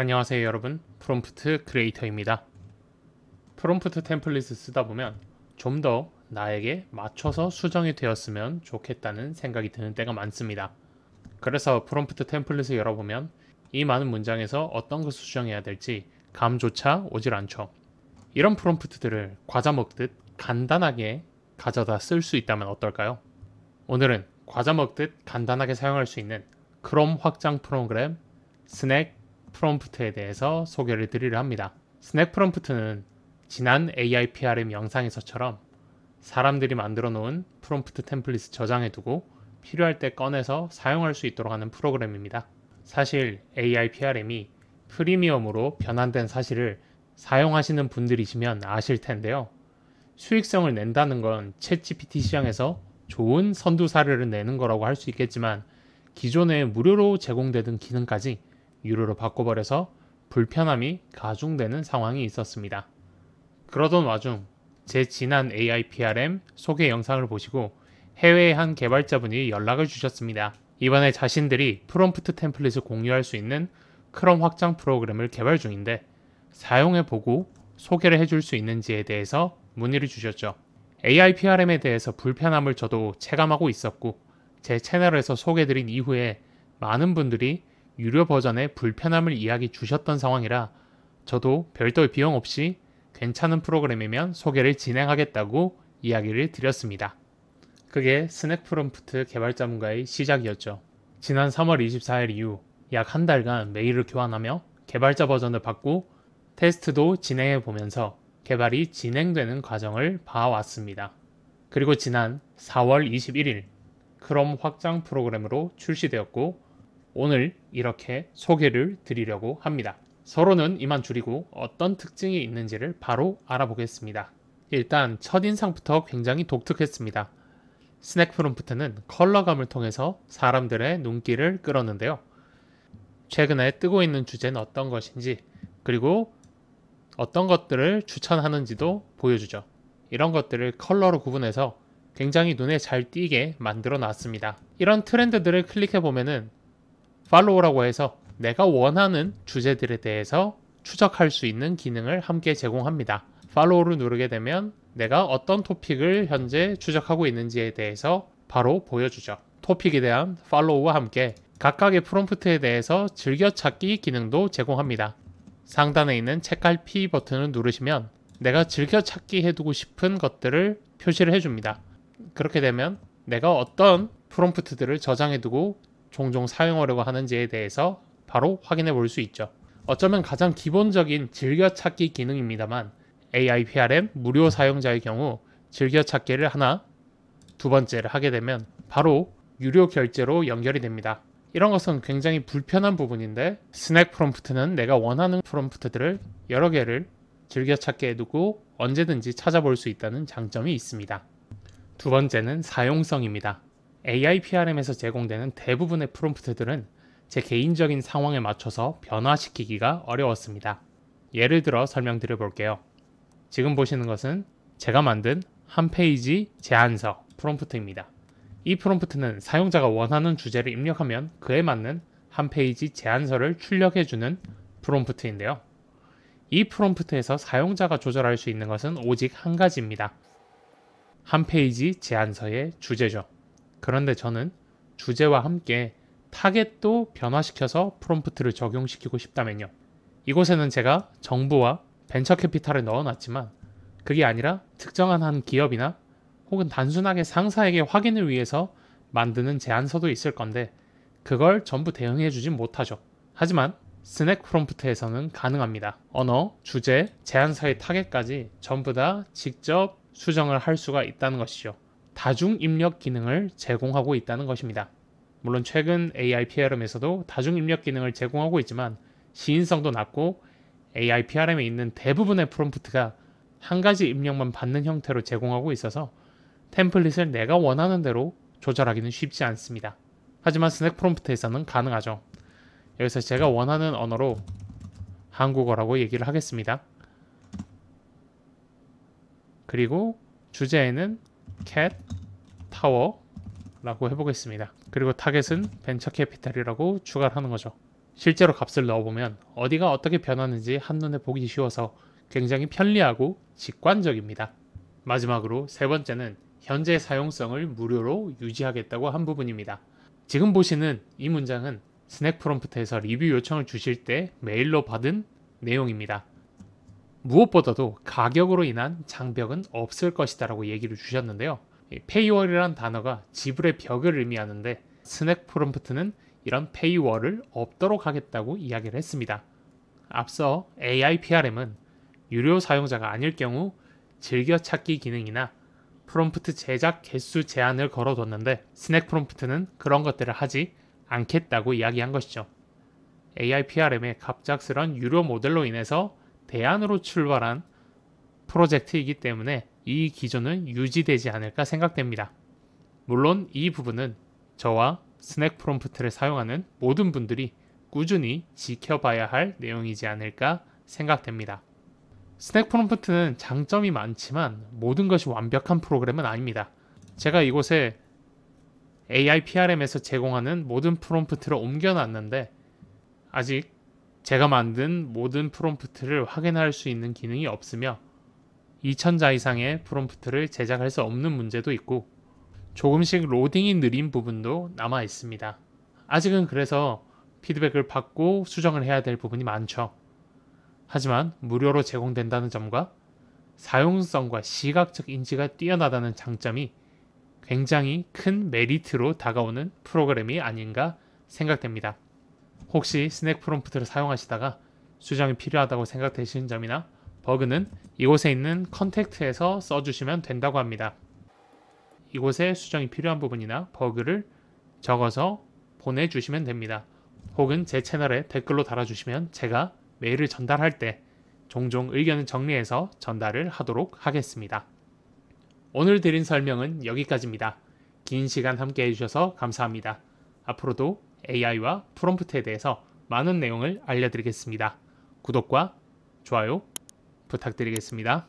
안녕하세요 여러분 프롬프트 크리에이터입니다 프롬프트 템플릿을 쓰다 보면 좀 더 나에게 맞춰서 수정이 되었으면 좋겠다는 생각이 드는 때가 많습니다 그래서 프롬프트 템플릿을 열어보면 이 많은 문장에서 어떤 것을 수정해야 될지 감조차 오질 않죠 이런 프롬프트들을 과자 먹듯 간단하게 가져다 쓸 수 있다면 어떨까요? 오늘은 과자 먹듯 간단하게 사용할 수 있는 크롬 확장 프로그램 스낵 프롬프트에 대해서 소개를 드리려 합니다. 스낵 프롬프트는 지난 AI PRM 영상에서처럼 사람들이 만들어 놓은 프롬프트 템플릿을 저장해 두고 필요할 때 꺼내서 사용할 수 있도록 하는 프로그램입니다. 사실 AI PRM이 프리미엄으로 변환된 사실을 사용하시는 분들이시면 아실 텐데요. 수익성을 낸다는 건 챗GPT 시장에서 좋은 선두 사례를 내는 거라고 할 수 있겠지만 기존에 무료로 제공되던 기능까지 유료로 바꿔버려서 불편함이 가중되는 상황이 있었습니다. 그러던 와중 제 지난 AIPRM 소개 영상을 보시고 해외의 한 개발자분이 연락을 주셨습니다. 이번에 자신들이 프롬프트 템플릿을 공유할 수 있는 크롬 확장 프로그램을 개발 중인데 사용해보고 소개를 해줄 수 있는지에 대해서 문의를 주셨죠. AIPRM에 대해서 불편함을 저도 체감하고 있었고 제 채널에서 소개드린 이후에 많은 분들이 유료 버전의 불편함을 이야기 주셨던 상황이라 저도 별도의 비용 없이 괜찮은 프로그램이면 소개를 진행하겠다고 이야기를 드렸습니다. 그게 스낵 프롬프트 개발자문가의 시작이었죠. 지난 3월 24일 이후 약 한 달간 메일을 교환하며 개발자 버전을 받고 테스트도 진행해 보면서 개발이 진행되는 과정을 봐왔습니다. 그리고 지난 4월 21일 크롬 확장 프로그램으로 출시되었고 오늘 이렇게 소개를 드리려고 합니다. 서로는 이만 줄이고 어떤 특징이 있는지를 바로 알아보겠습니다. 일단 첫인상부터 굉장히 독특했습니다. 스낵 프롬프트는 컬러감을 통해서 사람들의 눈길을 끌었는데요. 최근에 뜨고 있는 주제는 어떤 것인지 그리고 어떤 것들을 추천하는지도 보여주죠. 이런 것들을 컬러로 구분해서 굉장히 눈에 잘 띄게 만들어 놨습니다. 이런 트렌드들을 클릭해 보면은 팔로우라고 해서 내가 원하는 주제들에 대해서 추적할 수 있는 기능을 함께 제공합니다. 팔로우를 누르게 되면 내가 어떤 토픽을 현재 추적하고 있는지에 대해서 바로 보여주죠. 토픽에 대한 팔로우와 함께 각각의 프롬프트에 대해서 즐겨찾기 기능도 제공합니다. 상단에 있는 책갈피 버튼을 누르시면 내가 즐겨찾기 해두고 싶은 것들을 표시를 해줍니다. 그렇게 되면 내가 어떤 프롬프트들을 저장해두고 종종 사용하려고 하는지에 대해서 바로 확인해 볼 수 있죠. 어쩌면 가장 기본적인 즐겨찾기 기능입니다만 AIPRM 무료 사용자의 경우 즐겨찾기를 하나, 두 번째를 하게 되면 바로 유료 결제로 연결이 됩니다. 이런 것은 굉장히 불편한 부분인데 스낵 프롬프트는 내가 원하는 프롬프트들을 여러 개를 즐겨찾게해 두고 언제든지 찾아볼 수 있다는 장점이 있습니다. 두 번째는 사용성입니다. AI PRM에서 제공되는 대부분의 프롬프트들은 제 개인적인 상황에 맞춰서 변화시키기가 어려웠습니다. 예를 들어 설명드려 볼게요. 지금 보시는 것은 제가 만든 한 페이지 제안서 프롬프트입니다. 이 프롬프트는 사용자가 원하는 주제를 입력하면 그에 맞는 한 페이지 제안서를 출력해주는 프롬프트인데요. 이 프롬프트에서 사용자가 조절할 수 있는 것은 오직 한 가지입니다. 한 페이지 제안서의 주제죠. 그런데 저는 주제와 함께 타겟도 변화시켜서 프롬프트를 적용시키고 싶다면요. 이곳에는 제가 정부와 벤처 캐피탈을 넣어놨지만 그게 아니라 특정한 한 기업이나 혹은 단순하게 상사에게 확인을 위해서 만드는 제안서도 있을 건데 그걸 전부 대응해주진 못하죠. 하지만 스낵 프롬프트에서는 가능합니다. 언어, 주제, 제안서의 타겟까지 전부 다 직접 수정을 할 수가 있다는 것이죠. 다중 입력 기능을 제공하고 있다는 것입니다. 물론 최근 AI PRM에서도 다중 입력 기능을 제공하고 있지만 시인성도 낮고 AI PRM에 있는 대부분의 프롬프트가 한 가지 입력만 받는 형태로 제공하고 있어서 템플릿을 내가 원하는 대로 조절하기는 쉽지 않습니다. 하지만 스낵 프롬프트에서는 가능하죠. 여기서 제가 원하는 언어로 한국어라고 얘기를 하겠습니다. 그리고 주제에는 cat t o w e r 라고 해보겠습니다. 그리고 타겟은 벤처 캐피탈이라고 추가를 하는 거죠. 실제로 값을 넣어보면 어디가 어떻게 변하는지 한눈에 보기 쉬워서 굉장히 편리하고 직관적입니다. 마지막으로 세 번째는 현재 사용성을 무료로 유지하겠다고 한 부분입니다. 지금 보시는 이 문장은 스낵 프롬프트에서 리뷰 요청을 주실 때 메일로 받은 내용입니다. 무엇보다도 가격으로 인한 장벽은 없을 것이다라고 얘기를 주셨는데요. 페이월이란 단어가 지불의 벽을 의미하는데 스낵 프롬프트는 이런 페이월을 없도록 하겠다고 이야기를 했습니다. 앞서 AIPRM은 유료 사용자가 아닐 경우 즐겨찾기 기능이나 프롬프트 제작 개수 제한을 걸어뒀는데 스낵 프롬프트는 그런 것들을 하지 않겠다고 이야기한 것이죠. AIPRM의 갑작스런 유료 모델로 인해서 대안으로 출발한 프로젝트이기 때문에 이 기조는 유지되지 않을까 생각됩니다. 물론 이 부분은 저와 스낵 프롬프트를 사용하는 모든 분들이 꾸준히 지켜봐야 할 내용이지 않을까 생각됩니다. 스낵 프롬프트는 장점이 많지만 모든 것이 완벽한 프로그램은 아닙니다. 제가 이곳에 AI PRM에서 제공하는 모든 프롬프트를 옮겨놨는데 아직 제가 만든 모든 프롬프트를 확인할 수 있는 기능이 없으며 2000자 이상의 프롬프트를 제작할 수 없는 문제도 있고 조금씩 로딩이 느린 부분도 남아 있습니다. 아직은 그래서 피드백을 받고 수정을 해야 될 부분이 많죠. 하지만 무료로 제공된다는 점과 사용성과 시각적 인지가 뛰어나다는 장점이 굉장히 큰 메리트로 다가오는 프로그램이 아닌가 생각됩니다. 혹시 스낵 프롬프트를 사용하시다가 수정이 필요하다고 생각되시는 점이나 버그는 이곳에 있는 컨택트에서 써주시면 된다고 합니다. 이곳에 수정이 필요한 부분이나 버그를 적어서 보내주시면 됩니다. 혹은 제 채널에 댓글로 달아주시면 제가 메일을 전달할 때 종종 의견을 정리해서 전달을 하도록 하겠습니다. 오늘 드린 설명은 여기까지입니다. 긴 시간 함께 해주셔서 감사합니다. 앞으로도 AI와 프롬프트에 대해서 많은 내용을 알려드리겠습니다. 구독과 좋아요 부탁드리겠습니다.